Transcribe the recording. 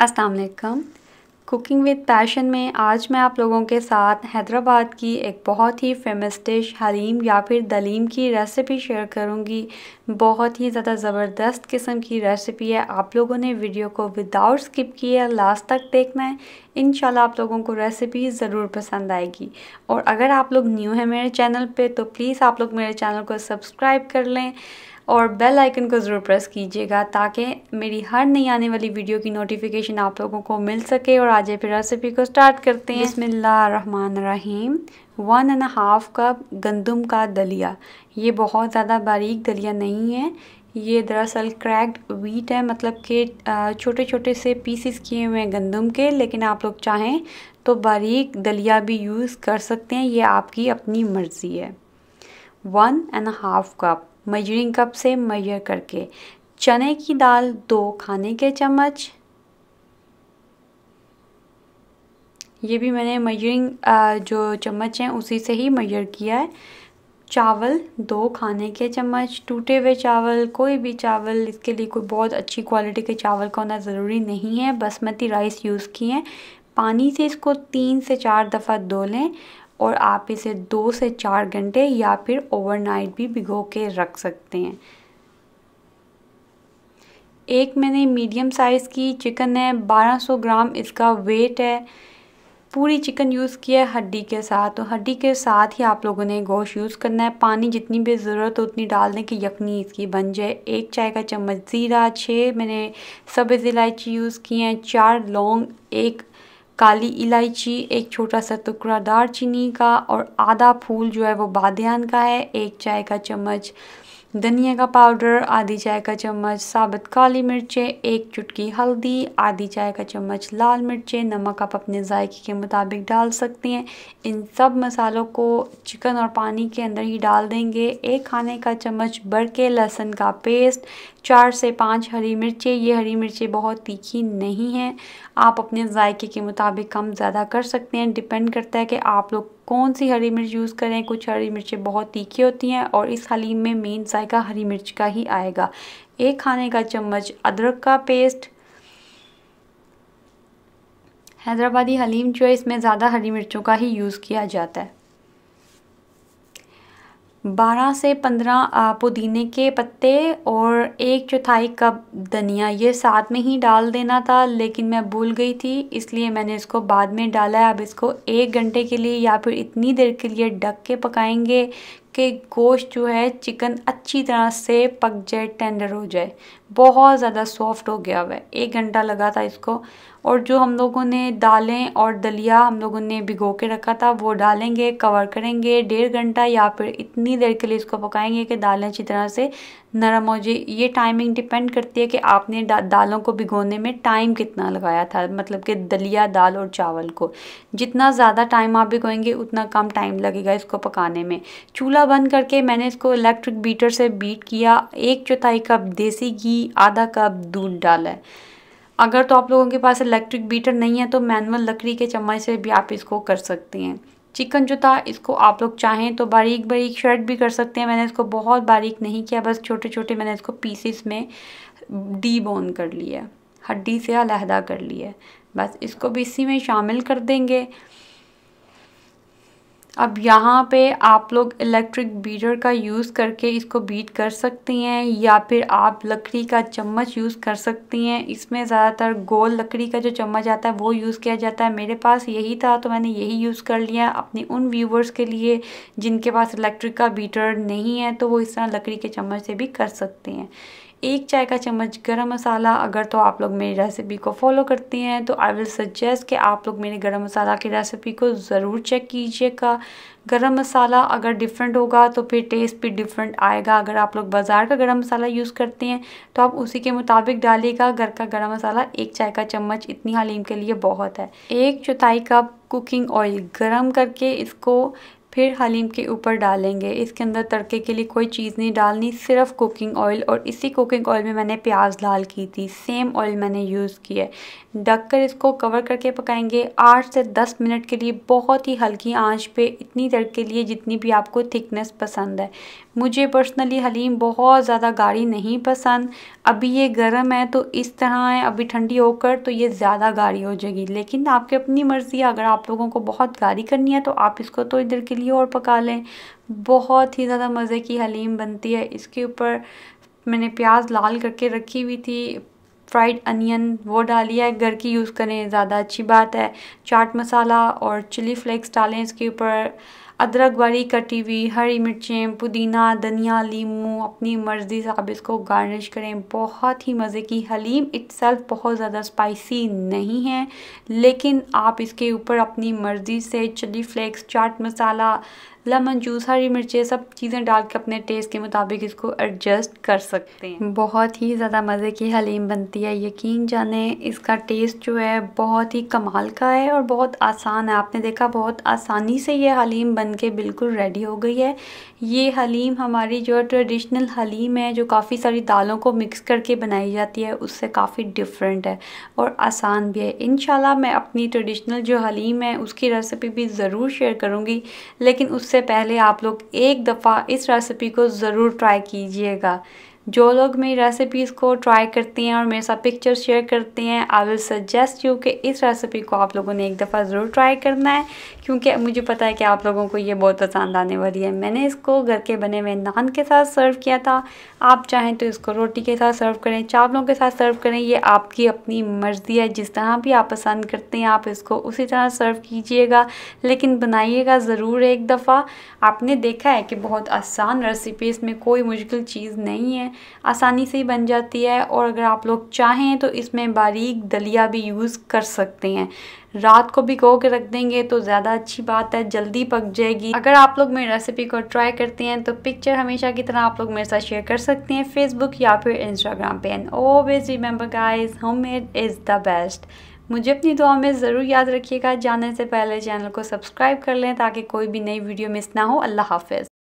असलकम cooking with passion में आज मैं आप लोगों के साथ हैदराबाद की एक बहुत ही फेमस डिश हलीम या फिर दलीम की रेसिपी शेयर करूंगी बहुत ही ज़्यादा ज़बरदस्त किस्म की रेसिपी है आप लोगों ने वीडियो को विदाउट स्किप किया लास्ट तक देखना है इन आप लोगों को रेसिपी ज़रूर पसंद आएगी और अगर आप लोग न्यू हैं मेरे चैनल पर तो प्लीज़ आप लोग मेरे चैनल को सब्सक्राइब कर लें और बेल आइकन को ज़रूर प्रेस कीजिएगा ताकि मेरी हर नई आने वाली वीडियो की नोटिफिकेशन आप लोगों को मिल सके और आज फिर रेसिपी को स्टार्ट करते हैं बसमिल्लाम रहीम वन एंड हाफ़ कप गंदम का दलिया ये बहुत ज़्यादा बारीक दलिया नहीं है ये दरअसल क्रैक्ड वीट है मतलब कि छोटे छोटे से पीसीस किए हुए हैं गंदम के लेकिन आप लोग चाहें तो बारीक दलिया भी यूज़ कर सकते हैं ये आपकी अपनी मर्ज़ी है one and half cup measuring cup से मैयर करके चने की दाल दो खाने के चम्मच ये भी मैंने मजरिंग जो चम्मच हैं उसी से ही मैयर किया है चावल दो खाने के चम्मच टूटे हुए चावल कोई भी चावल इसके लिए कोई बहुत अच्छी क्वालिटी के चावल का होना ज़रूरी नहीं है बासमती राइस यूज़ किए हैं पानी से इसको तीन से चार दफ़ा धो लें और आप इसे दो से चार घंटे या फिर ओवरनाइट भी भिगो के रख सकते हैं एक मैंने मीडियम साइज़ की चिकन है 1200 ग्राम इसका वेट है पूरी चिकन यूज़ किया है हड्डी के साथ तो हड्डी के साथ ही आप लोगों ने गोश यूज़ करना है पानी जितनी भी ज़रूरत हो उतनी डाल दें कि यखनी इसकी बन जाए एक चाय का चम्मच ज़ीरा छः मैंने सब्ज़ इलायची यूज़ की हैं चार लौंग एक काली इलायची एक छोटा सा टुकड़ा दार चीनी का और आधा फूल जो है वो बादन का है एक चाय का चम्मच धनिया का पाउडर आधी चाय का चम्मच साबुत काली मिर्चें एक चुटकी हल्दी आधी चाय का चम्मच लाल मिर्चें नमक आप अपने जायके के मुताबिक डाल सकते हैं इन सब मसालों को चिकन और पानी के अंदर ही डाल देंगे एक खाने का चम्मच भर के लहसुन का पेस्ट चार से पाँच हरी मिर्चें ये हरी मिर्चें बहुत तीखी नहीं हैं आप अपने जायके के मुताबिक कम ज़्यादा कर सकते हैं डिपेंड करता है कि आप लोग कौन सी हरी मिर्च यूज़ करें कुछ हरी मिर्चें बहुत तीखी होती हैं और इस हलीम में मेन जायका हरी मिर्च का ही आएगा एक खाने का चम्मच अदरक का पेस्ट हैदराबादी हलीम जो है इसमें ज़्यादा हरी मिर्चों का ही यूज़ किया जाता है बारह से पंद्रह पुदीने के पत्ते और एक चौथाई कप धनिया ये साथ में ही डाल देना था लेकिन मैं भूल गई थी इसलिए मैंने इसको बाद में डाला है अब इसको एक घंटे के लिए या फिर इतनी देर के लिए ढक के पकाएंगे कि गोश्त जो है चिकन अच्छी तरह से पक जाए टेंडर हो जाए बहुत ज़्यादा सॉफ्ट हो गया हुआ है एक घंटा लगा था इसको और जो हम लोगों ने दालें और दलिया हम लोगों ने भिगो के रखा था वो डालेंगे कवर करेंगे डेढ़ घंटा या फिर इतनी देर के लिए इसको पकाएंगे कि दालें अच्छी तरह से नरम हो जाए ये टाइमिंग डिपेंड करती है कि आपने दा, दालों को भिगोने में टाइम कितना लगाया था मतलब कि दलिया दाल और चावल को जितना ज़्यादा टाइम आप भिगोएंगे उतना कम टाइम लगेगा इसको पकाने में चूल्हा बंद करके मैंने इसको इलेक्ट्रिक बीटर से बीट किया एक चौथाई कप देसी घी आधा कप दूध डाला है अगर तो आप लोगों के पास इलेक्ट्रिक बीटर नहीं है तो मैनुअल लकड़ी के चम्मच से भी आप इसको कर सकते हैं चिकन जो था इसको आप लोग चाहें तो बारीक बारीक शर्ट भी कर सकते हैं मैंने इसको बहुत बारीक नहीं किया बस छोटे छोटे मैंने इसको पीसीस में डी बोन कर लिया हड्डी से अलहदा कर लिया बस इसको भी इसी में शामिल कर देंगे अब यहाँ पे आप लोग इलेक्ट्रिक बीटर का यूज़ करके इसको बीट कर सकती हैं या फिर आप लकड़ी का चम्मच यूज़ कर सकती हैं इसमें ज़्यादातर गोल लकड़ी का जो चम्मच आता है वो यूज़ किया जाता है मेरे पास यही था तो मैंने यही यूज़ कर लिया अपने उन व्यूवर्स के लिए जिनके पास इलेक्ट्रिक का बीटर नहीं है तो वो इस तरह लकड़ी के चम्मच से भी कर सकते हैं एक चाय का चम्मच गरम मसाला अगर तो आप लोग मेरी रेसिपी को फॉलो करते हैं तो आई विल सजेस्ट कि आप लोग मेरे गरम मसाला की रेसिपी को ज़रूर चेक कीजिएगा गरम मसाला अगर डिफरेंट होगा तो फिर टेस्ट भी डिफरेंट आएगा अगर आप लोग बाज़ार का गरम मसाला यूज़ करते हैं तो आप उसी के मुताबिक डालिएगा घर का गरम मसाला एक चाय का चम्मच इतनी हलीम के लिए बहुत है एक चौथाई कप कुकिंग ऑयल गरम करके इसको फिर हलीम के ऊपर डालेंगे इसके अंदर तड़के के लिए कोई चीज़ नहीं डालनी सिर्फ कुकिंग ऑयल और इसी कुकिंग ऑयल में मैंने प्याज लाल की थी सेम ऑयल मैंने यूज़ किया है ढक कर इसको कवर करके पकाएंगे आठ से दस मिनट के लिए बहुत ही हल्की आंच पे इतनी देर के लिए जितनी भी आपको थिकनेस पसंद है मुझे पर्सनली हलीम बहुत ज़्यादा गाढ़ी नहीं पसंद अभी ये गर्म है तो इस तरह है अभी ठंडी होकर तो ये ज़्यादा गाढ़ी हो जाएगी लेकिन आपकी अपनी मर्ज़ी अगर आप लोगों को बहुत गाढ़ी करनी है तो आप इसको थोड़ी तो देर के लिए लिए और पका लें बहुत ही ज़्यादा मज़े की हलीम बनती है इसके ऊपर मैंने प्याज लाल करके रखी हुई थी फ्राइड अनियन वो डाली है घर की यूज़ करें ज़्यादा अच्छी बात है चाट मसाला और चिली फ्लेक्स डालें इसके ऊपर अदरक वाली कटी हुई हरी मिर्चें पुदीना धनिया लीमू अपनी मर्ज़ी से आप इसको गार्निश करें बहुत ही मज़े की हलीम इट्स बहुत ज़्यादा स्पाइसी नहीं है लेकिन आप इसके ऊपर अपनी मर्ज़ी से chilli flakes chaat masala lemon juice हरी मिर्चें सब चीज़ें डाल के अपने टेस्ट के मुताबिक इसको एडजस्ट कर सकते हैं बहुत ही ज़्यादा मज़े की हलीम बनती है यकीन जाने इसका टेस्ट जो है बहुत ही कमाल का है और बहुत आसान है आपने देखा बहुत आसानी से ये हलीम बन के बिल्कुल रेडी हो गई है ये हलीम हमारी जो ट्रेडिशनल हलीम है जो काफ़ी सारी दालों को मिक्स करके बनाई जाती है उससे काफ़ी डिफरेंट है और आसान भी है इन मैं अपनी ट्रेडिशनल जो हलीम है उसकी रेसिपी भी ज़रूर शेयर करूँगी लेकिन उससे सबसे पहले आप लोग एक दफ़ा इस रेसिपी को ज़रूर ट्राई कीजिएगा जो लोग मेरी रेसिपीज़ को ट्राई करते हैं और मेरे साथ पिक्चर शेयर करते हैं आई विल सजेस्ट यू कि इस रेसिपी को आप लोगों ने एक दफ़ा ज़रूर ट्राई करना है क्योंकि मुझे पता है कि आप लोगों को ये बहुत पसंद आने वाली है मैंने इसको घर के बने हुए नान के साथ सर्व किया था आप चाहें तो इसको रोटी के साथ सर्व करें चावलों के साथ सर्व करें ये आपकी अपनी मर्ज़ी है जिस तरह भी आप पसंद करते हैं आप इसको उसी तरह सर्व कीजिएगा लेकिन बनाइएगा ज़रूर एक दफ़ा आपने देखा है कि बहुत आसान रेसिपी इसमें कोई मुश्किल चीज़ नहीं है आसानी से ही बन जाती है और अगर आप लोग चाहें तो इसमें बारीक दलिया भी यूज़ कर सकते हैं रात को भिगो के रख देंगे तो ज़्यादा अच्छी बात है जल्दी पक जाएगी अगर आप लोग मेरी रेसिपी को ट्राई करते हैं तो पिक्चर हमेशा की तरह आप लोग मेरे साथ शेयर कर सकते हैं फेसबुक या फिर इंस्टाग्राम पे and always remember guys homemade is the best मुझे अपनी दुआ में ज़रूर याद रखिएगा जाने से पहले चैनल को सब्सक्राइब कर लें ताकि कोई भी नई वीडियो मिस ना हो अल्लाह हाफिज़